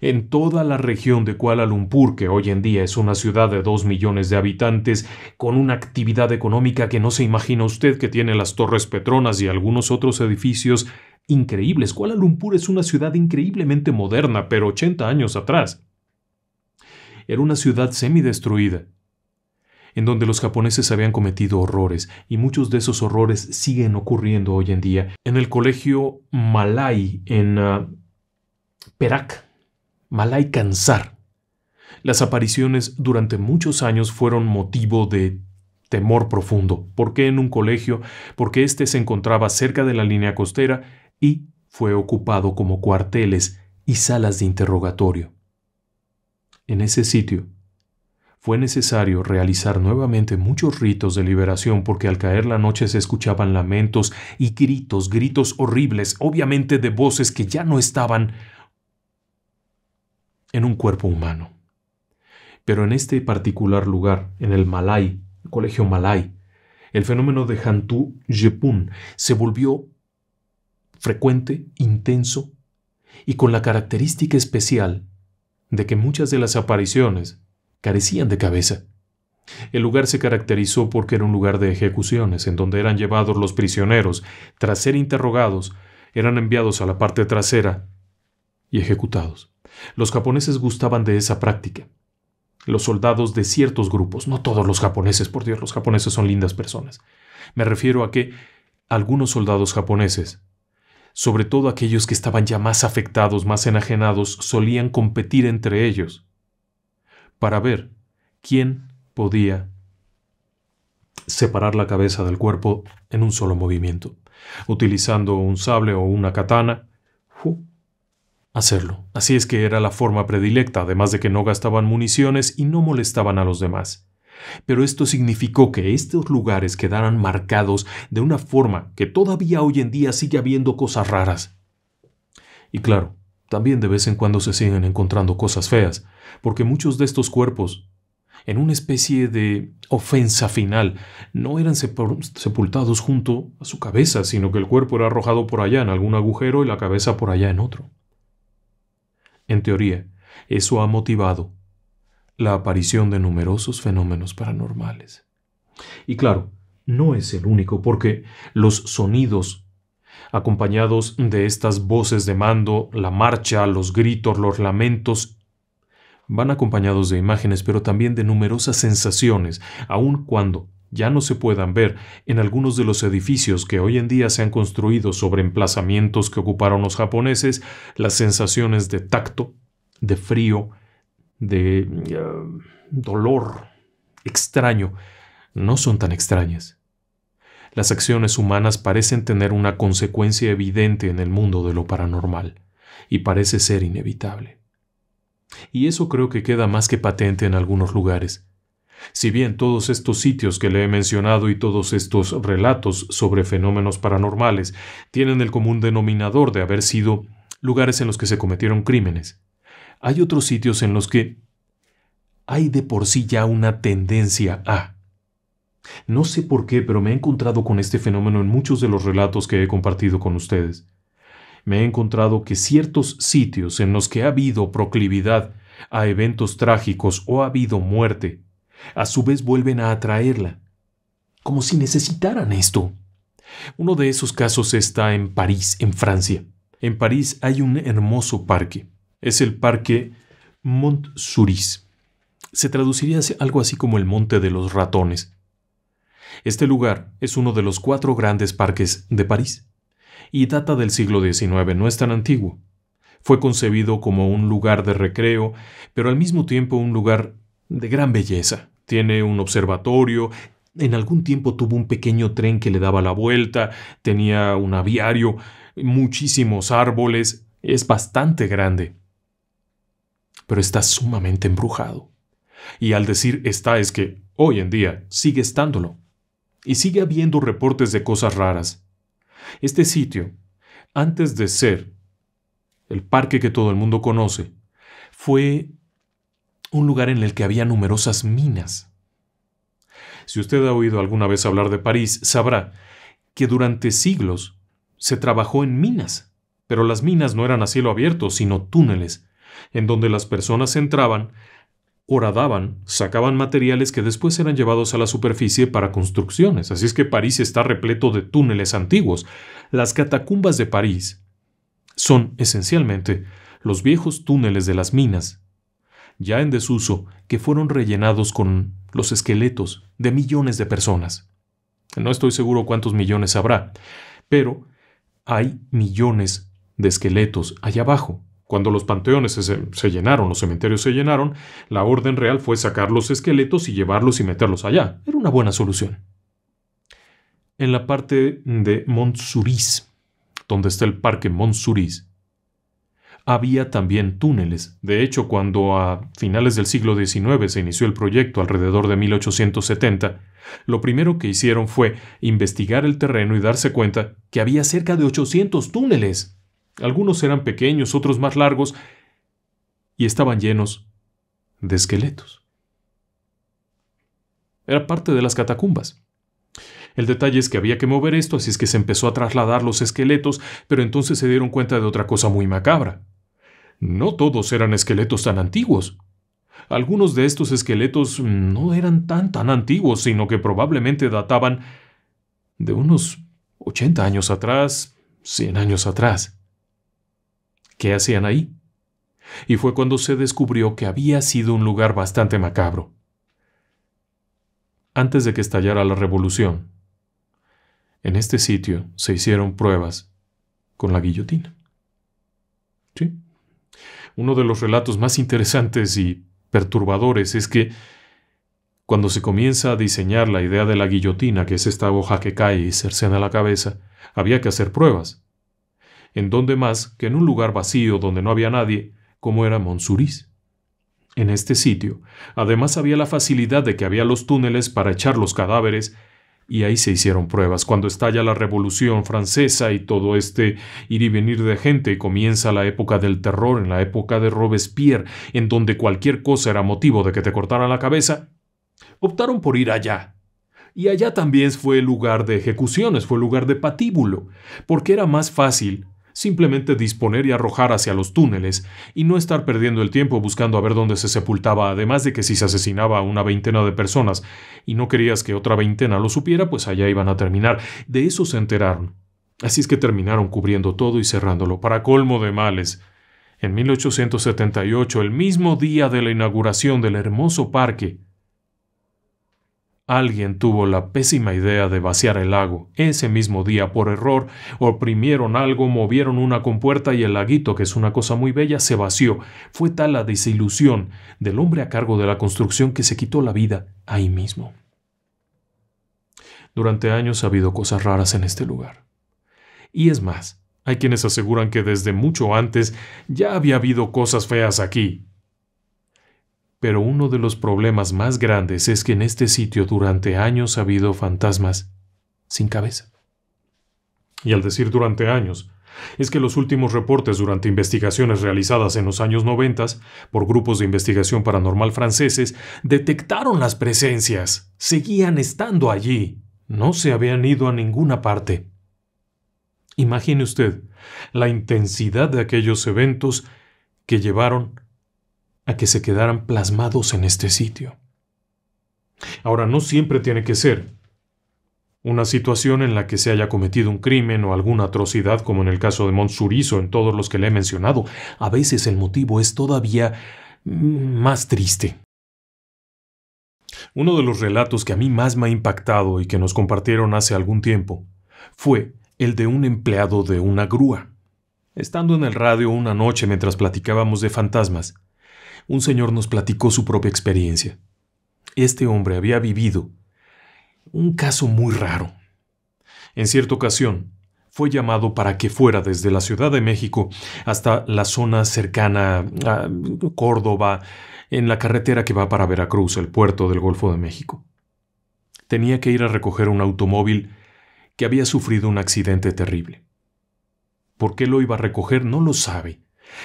En toda la región de Kuala Lumpur, que hoy en día es una ciudad de dos millones de habitantes, con una actividad económica que no se imagina usted que tiene las Torres Petronas y algunos otros edificios increíbles. Kuala Lumpur es una ciudad increíblemente moderna, pero 80 años atrás. Era una ciudad semidestruida, en donde los japoneses habían cometido horrores, y muchos de esos horrores siguen ocurriendo hoy en día. En el colegio Malay, en ah, Perak, Malay Kansar, las apariciones durante muchos años fueron motivo de temor profundo. ¿Por qué en un colegio? Porque este se encontraba cerca de la línea costera y fue ocupado como cuarteles y salas de interrogatorio. En ese sitio, fue necesario realizar nuevamente muchos ritos de liberación porque al caer la noche se escuchaban lamentos y gritos, gritos horribles, obviamente de voces que ya no estaban en un cuerpo humano. Pero en este particular lugar, en el Malay, el colegio Malay, el fenómeno de Hantu Jepun se volvió frecuente, intenso y con la característica especial de que muchas de las apariciones carecían de cabeza. El lugar se caracterizó porque era un lugar de ejecuciones, en donde eran llevados los prisioneros, tras ser interrogados, eran enviados a la parte trasera y ejecutados. Los japoneses gustaban de esa práctica. Los soldados de ciertos grupos, no todos los japoneses, por Dios, los japoneses son lindas personas. Me refiero a que algunos soldados japoneses sobre todo aquellos que estaban ya más afectados, más enajenados, solían competir entre ellos para ver quién podía separar la cabeza del cuerpo en un solo movimiento, utilizando un sable o una katana. hacerlo. Así es que era la forma predilecta, además de que no gastaban municiones y no molestaban a los demás. Pero esto significó que estos lugares quedaran marcados de una forma que todavía hoy en día sigue habiendo cosas raras. Y claro, también de vez en cuando se siguen encontrando cosas feas, porque muchos de estos cuerpos, en una especie de ofensa final, no eran sepultados junto a su cabeza, sino que el cuerpo era arrojado por allá en algún agujero y la cabeza por allá en otro. En teoría, eso ha motivado la aparición de numerosos fenómenos paranormales. Y claro, no es el único, porque los sonidos, acompañados de estas voces de mando, la marcha, los gritos, los lamentos van acompañados de imágenes, pero también de numerosas sensaciones, aun cuando ya no se puedan ver en algunos de los edificios que hoy en día se han construido sobre emplazamientos que ocuparon los japoneses, las sensaciones de tacto, de frío, de eh, dolor extraño no son tan extrañas. Las acciones humanas parecen tener una consecuencia evidente en el mundo de lo paranormal, y parece ser inevitable. Y eso creo que queda más que patente en algunos lugares. Si bien todos estos sitios que le he mencionado y todos estos relatos sobre fenómenos paranormales tienen el común denominador de haber sido lugares en los que se cometieron crímenes, hay otros sitios en los que hay de por sí ya una tendencia a. No sé por qué, pero me he encontrado con este fenómeno en muchos de los relatos que he compartido con ustedes. Me he encontrado que ciertos sitios en los que ha habido proclividad a eventos trágicos o ha habido muerte, a su vez vuelven a atraerla, como si necesitaran esto. Uno de esos casos está en París, en Francia. En París hay un hermoso parque es el parque Montsouris. Se traduciría algo así como el Monte de los Ratones. Este lugar es uno de los cuatro grandes parques de París y data del siglo XIX, no es tan antiguo. Fue concebido como un lugar de recreo, pero al mismo tiempo un lugar de gran belleza. Tiene un observatorio, en algún tiempo tuvo un pequeño tren que le daba la vuelta, tenía un aviario, muchísimos árboles, es bastante grande pero está sumamente embrujado. Y al decir está es que, hoy en día, sigue estándolo. Y sigue habiendo reportes de cosas raras. Este sitio, antes de ser el parque que todo el mundo conoce, fue un lugar en el que había numerosas minas. Si usted ha oído alguna vez hablar de París, sabrá que durante siglos se trabajó en minas, pero las minas no eran a cielo abierto, sino túneles, en donde las personas entraban, horadaban, sacaban materiales que después eran llevados a la superficie para construcciones. Así es que París está repleto de túneles antiguos. Las catacumbas de París son esencialmente los viejos túneles de las minas, ya en desuso, que fueron rellenados con los esqueletos de millones de personas. No estoy seguro cuántos millones habrá, pero hay millones de esqueletos allá abajo. Cuando los panteones se, llenaron, los cementerios se llenaron, la orden real fue sacar los esqueletos y llevarlos y meterlos allá. Era una buena solución. En la parte de Montsouris, donde está el parque Montsouris, había también túneles. De hecho, cuando a finales del siglo XIX se inició el proyecto alrededor de 1870, lo primero que hicieron fue investigar el terreno y darse cuenta que había cerca de 800 túneles. Algunos eran pequeños, otros más largos, y estaban llenos de esqueletos. Era parte de las catacumbas. El detalle es que había que mover esto, así es que se empezó a trasladar los esqueletos, pero entonces se dieron cuenta de otra cosa muy macabra. No todos eran esqueletos tan antiguos. Algunos de estos esqueletos no eran tan tan antiguos, sino que probablemente databan de unos 80 años atrás, 100 años atrás. ¿Qué hacían ahí? Y fue cuando se descubrió que había sido un lugar bastante macabro. Antes de que estallara la revolución, en este sitio se hicieron pruebas con la guillotina. ¿Sí? Uno de los relatos más interesantes y perturbadores es que cuando se comienza a diseñar la idea de la guillotina, que es esta hoja que cae y cercena la cabeza, había que hacer pruebas en donde más que en un lugar vacío donde no había nadie, como era Montsouris. En este sitio, además había la facilidad de que había los túneles para echar los cadáveres, y ahí se hicieron pruebas cuando estalla la Revolución Francesa y todo este ir y venir de gente comienza la época del terror, en la época de Robespierre, en donde cualquier cosa era motivo de que te cortaran la cabeza, optaron por ir allá. Y allá también fue lugar de ejecuciones, fue lugar de patíbulo, porque era más fácil simplemente disponer y arrojar hacia los túneles, y no estar perdiendo el tiempo buscando a ver dónde se sepultaba, además de que si se asesinaba a una veintena de personas y no querías que otra veintena lo supiera, pues allá iban a terminar. De eso se enteraron. Así es que terminaron cubriendo todo y cerrándolo, para colmo de males. En 1878, el mismo día de la inauguración del hermoso parque, Alguien tuvo la pésima idea de vaciar el lago. Ese mismo día, por error, oprimieron algo, movieron una compuerta y el laguito, que es una cosa muy bella, se vació. Fue tal la desilusión del hombre a cargo de la construcción que se quitó la vida ahí mismo. Durante años ha habido cosas raras en este lugar. Y es más, hay quienes aseguran que desde mucho antes ya había habido cosas feas aquí, pero uno de los problemas más grandes es que en este sitio durante años ha habido fantasmas sin cabeza. Y al decir durante años, es que los últimos reportes durante investigaciones realizadas en los años 90 por grupos de investigación paranormal franceses detectaron las presencias, seguían estando allí, no se habían ido a ninguna parte. Imagine usted la intensidad de aquellos eventos que llevaron a que se quedaran plasmados en este sitio. Ahora, no siempre tiene que ser una situación en la que se haya cometido un crimen o alguna atrocidad, como en el caso de Monsurizo, en todos los que le he mencionado. A veces el motivo es todavía mm, más triste. Uno de los relatos que a mí más me ha impactado y que nos compartieron hace algún tiempo fue el de un empleado de una grúa. Estando en el radio una noche mientras platicábamos de fantasmas, un señor nos platicó su propia experiencia. Este hombre había vivido un caso muy raro. En cierta ocasión, fue llamado para que fuera desde la Ciudad de México hasta la zona cercana a Córdoba, en la carretera que va para Veracruz, el puerto del Golfo de México. Tenía que ir a recoger un automóvil que había sufrido un accidente terrible. ¿Por qué lo iba a recoger? No lo sabe.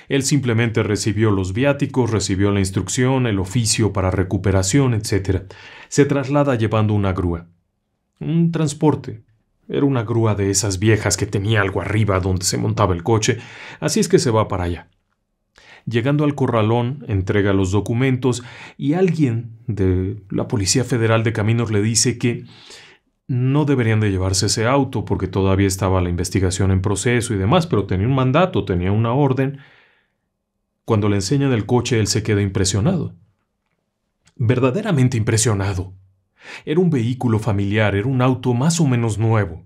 Él simplemente recibió los viáticos, recibió la instrucción, el oficio para recuperación, etc. Se traslada llevando una grúa. Un transporte. Era una grúa de esas viejas que tenía algo arriba donde se montaba el coche, así es que se va para allá. Llegando al corralón, entrega los documentos y alguien de la Policía Federal de Caminos le dice que no deberían de llevarse ese auto porque todavía estaba la investigación en proceso y demás, pero tenía un mandato, tenía una orden. Cuando le enseñan el coche, él se queda impresionado. Verdaderamente impresionado. Era un vehículo familiar, era un auto más o menos nuevo,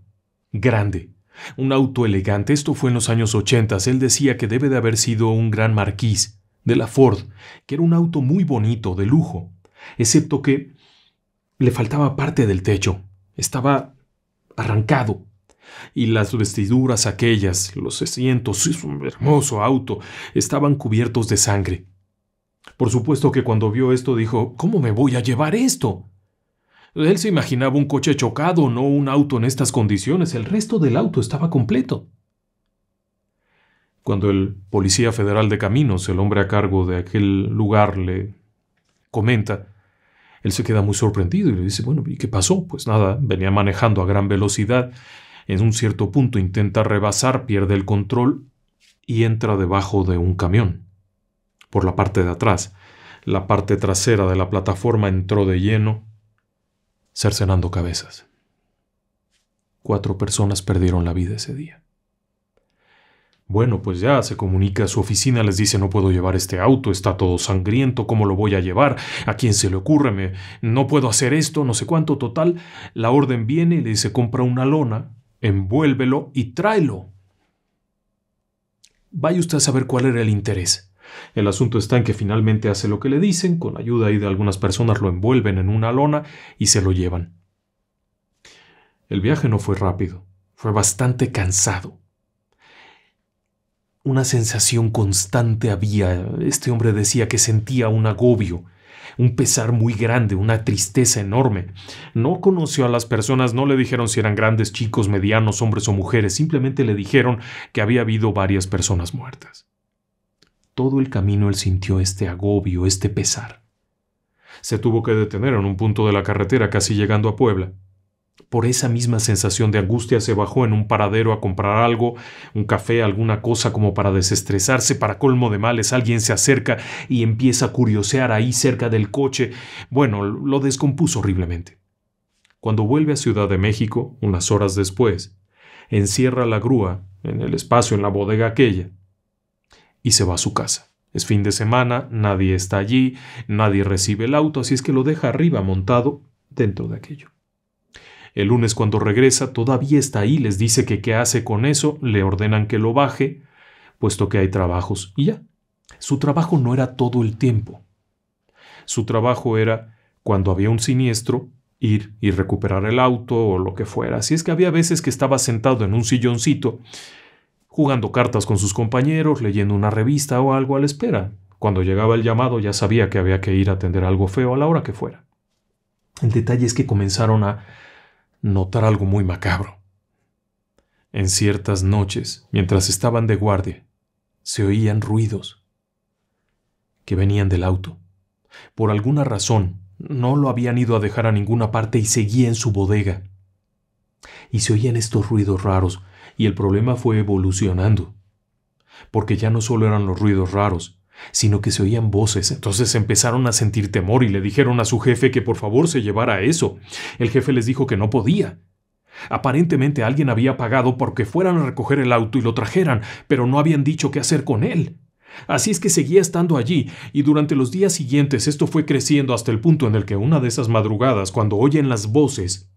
grande, un auto elegante. Esto fue en los años 80. Él decía que debe de haber sido un gran marquís de la Ford, que era un auto muy bonito, de lujo, excepto que le faltaba parte del techo estaba arrancado. Y las vestiduras aquellas, los asientos es un hermoso auto estaban cubiertos de sangre. Por supuesto que cuando vio esto dijo, ¿cómo me voy a llevar esto? Él se imaginaba un coche chocado, no un auto en estas condiciones. El resto del auto estaba completo. Cuando el policía federal de caminos, el hombre a cargo de aquel lugar, le comenta, él se queda muy sorprendido y le dice, bueno, ¿y qué pasó? Pues nada, venía manejando a gran velocidad. En un cierto punto intenta rebasar, pierde el control y entra debajo de un camión, por la parte de atrás. La parte trasera de la plataforma entró de lleno, cercenando cabezas. Cuatro personas perdieron la vida ese día. Bueno, pues ya se comunica a su oficina, les dice no puedo llevar este auto, está todo sangriento, ¿cómo lo voy a llevar? ¿A quién se le ocurre? Me, no puedo hacer esto, no sé cuánto total. La orden viene y le dice compra una lona, envuélvelo y tráelo. Vaya usted a saber cuál era el interés. El asunto está en que finalmente hace lo que le dicen, con ayuda ahí de algunas personas lo envuelven en una lona y se lo llevan. El viaje no fue rápido, fue bastante cansado una sensación constante había. Este hombre decía que sentía un agobio, un pesar muy grande, una tristeza enorme. No conoció a las personas, no le dijeron si eran grandes, chicos, medianos, hombres o mujeres, simplemente le dijeron que había habido varias personas muertas. Todo el camino él sintió este agobio, este pesar. Se tuvo que detener en un punto de la carretera casi llegando a Puebla. Por esa misma sensación de angustia se bajó en un paradero a comprar algo, un café, alguna cosa como para desestresarse. Para colmo de males, alguien se acerca y empieza a curiosear ahí cerca del coche. Bueno, lo descompuso horriblemente. Cuando vuelve a Ciudad de México, unas horas después, encierra la grúa en el espacio en la bodega aquella y se va a su casa. Es fin de semana, nadie está allí, nadie recibe el auto, así es que lo deja arriba montado dentro de aquello. El lunes cuando regresa todavía está ahí, les dice que qué hace con eso, le ordenan que lo baje, puesto que hay trabajos y ya. Su trabajo no era todo el tiempo. Su trabajo era, cuando había un siniestro, ir y recuperar el auto o lo que fuera. Así es que había veces que estaba sentado en un silloncito, jugando cartas con sus compañeros, leyendo una revista o algo a la espera. Cuando llegaba el llamado ya sabía que había que ir a atender algo feo a la hora que fuera. El detalle es que comenzaron a notar algo muy macabro. En ciertas noches, mientras estaban de guardia, se oían ruidos que venían del auto. Por alguna razón, no lo habían ido a dejar a ninguna parte y seguía en su bodega. Y se oían estos ruidos raros, y el problema fue evolucionando. Porque ya no solo eran los ruidos raros, sino que se oían voces. Entonces empezaron a sentir temor y le dijeron a su jefe que por favor se llevara eso. El jefe les dijo que no podía. Aparentemente alguien había pagado porque fueran a recoger el auto y lo trajeran, pero no habían dicho qué hacer con él. Así es que seguía estando allí, y durante los días siguientes esto fue creciendo hasta el punto en el que una de esas madrugadas, cuando oyen las voces,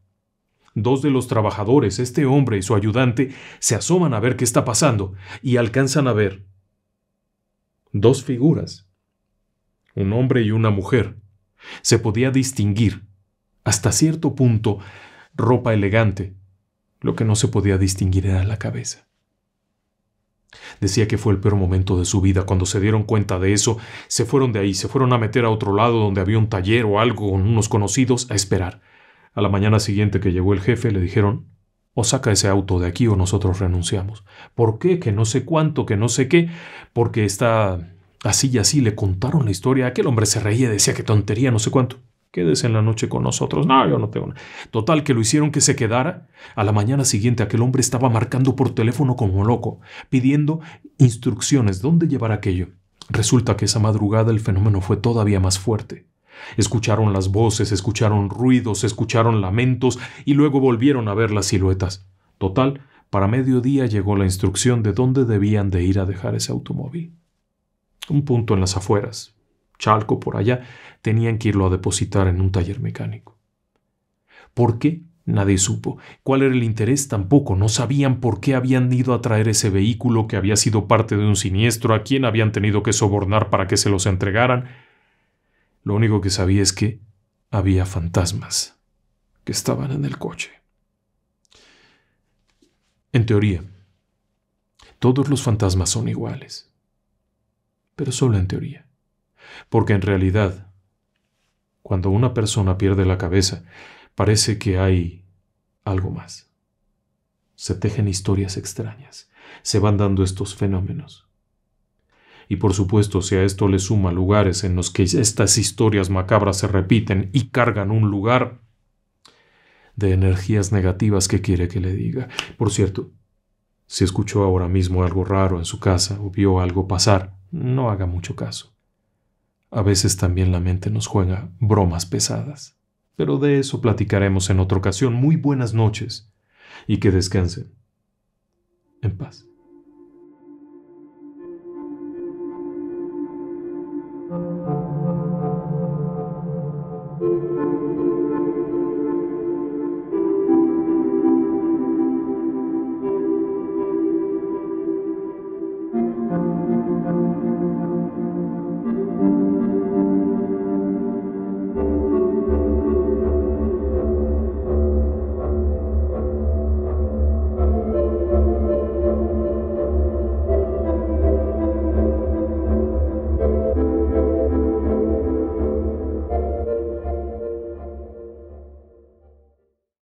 dos de los trabajadores, este hombre y su ayudante, se asoman a ver qué está pasando, y alcanzan a ver dos figuras, un hombre y una mujer. Se podía distinguir, hasta cierto punto, ropa elegante. Lo que no se podía distinguir era la cabeza. Decía que fue el peor momento de su vida. Cuando se dieron cuenta de eso, se fueron de ahí, se fueron a meter a otro lado donde había un taller o algo con unos conocidos a esperar. A la mañana siguiente que llegó el jefe le dijeron, o saca ese auto de aquí o nosotros renunciamos. ¿Por qué? Que no sé cuánto, que no sé qué. Porque está así y así. Le contaron la historia. Aquel hombre se reía, decía que tontería, no sé cuánto. Quédese en la noche con nosotros. No, yo no tengo nada. Total, que lo hicieron que se quedara. A la mañana siguiente aquel hombre estaba marcando por teléfono como loco, pidiendo instrucciones, dónde llevar aquello. Resulta que esa madrugada el fenómeno fue todavía más fuerte. Escucharon las voces, escucharon ruidos, escucharon lamentos y luego volvieron a ver las siluetas. Total, para mediodía llegó la instrucción de dónde debían de ir a dejar ese automóvil. Un punto en las afueras, Chalco por allá, tenían que irlo a depositar en un taller mecánico. ¿Por qué? Nadie supo. ¿Cuál era el interés? Tampoco. No sabían por qué habían ido a traer ese vehículo que había sido parte de un siniestro, a quién habían tenido que sobornar para que se los entregaran. Lo único que sabía es que había fantasmas que estaban en el coche. En teoría, todos los fantasmas son iguales, pero solo en teoría. Porque en realidad, cuando una persona pierde la cabeza, parece que hay algo más. Se tejen historias extrañas, se van dando estos fenómenos y por supuesto si a esto le suma lugares en los que estas historias macabras se repiten y cargan un lugar de energías negativas que quiere que le diga. Por cierto, si escuchó ahora mismo algo raro en su casa o vio algo pasar, no haga mucho caso. A veces también la mente nos juega bromas pesadas. Pero de eso platicaremos en otra ocasión. Muy buenas noches y que descansen en paz.